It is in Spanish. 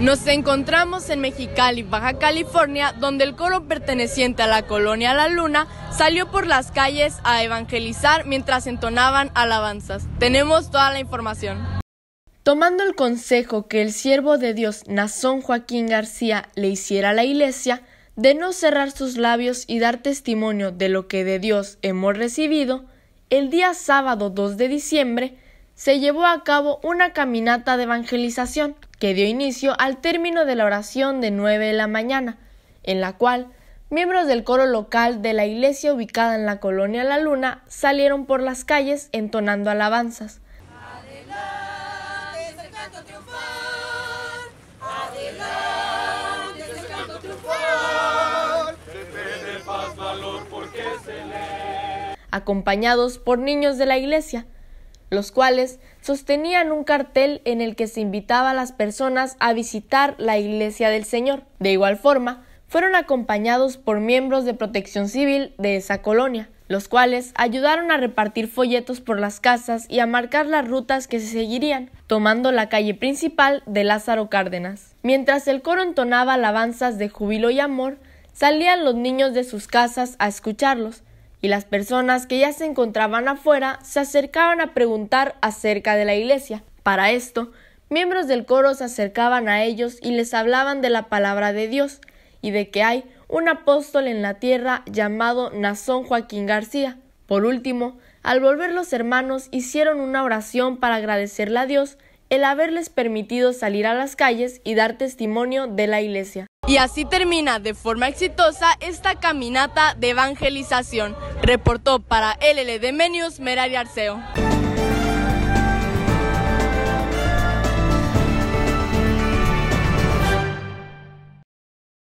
Nos encontramos en Mexicali, Baja California, donde el coro perteneciente a la colonia La Luna salió por las calles a evangelizar mientras entonaban alabanzas. Tenemos toda la información. Tomando el consejo que el siervo de Dios Nazón Joaquín García le hiciera a la iglesia, de no cerrar sus labios y dar testimonio de lo que de Dios hemos recibido, el día sábado 2 de diciembre, se llevó a cabo una caminata de evangelización que dio inicio al término de la oración de 9 de la mañana, en la cual miembros del coro local de la iglesia ubicada en la colonia La Luna salieron por las calles entonando alabanzas. acompañados por niños de la iglesia, los cuales sostenían un cartel en el que se invitaba a las personas a visitar la iglesia del Señor. De igual forma, fueron acompañados por miembros de protección civil de esa colonia, los cuales ayudaron a repartir folletos por las casas y a marcar las rutas que se seguirían, tomando la calle principal de Lázaro Cárdenas. Mientras el coro entonaba alabanzas de júbilo y amor, salían los niños de sus casas a escucharlos, y las personas que ya se encontraban afuera se acercaban a preguntar acerca de la iglesia. Para esto, miembros del coro se acercaban a ellos y les hablaban de la palabra de Dios y de que hay un apóstol en la tierra llamado Nazón Joaquín García. Por último, al volver los hermanos hicieron una oración para agradecerle a Dios el haberles permitido salir a las calles y dar testimonio de la iglesia. Y así termina de forma exitosa esta caminata de evangelización. Reportó para LLD Menius Merari Arceo.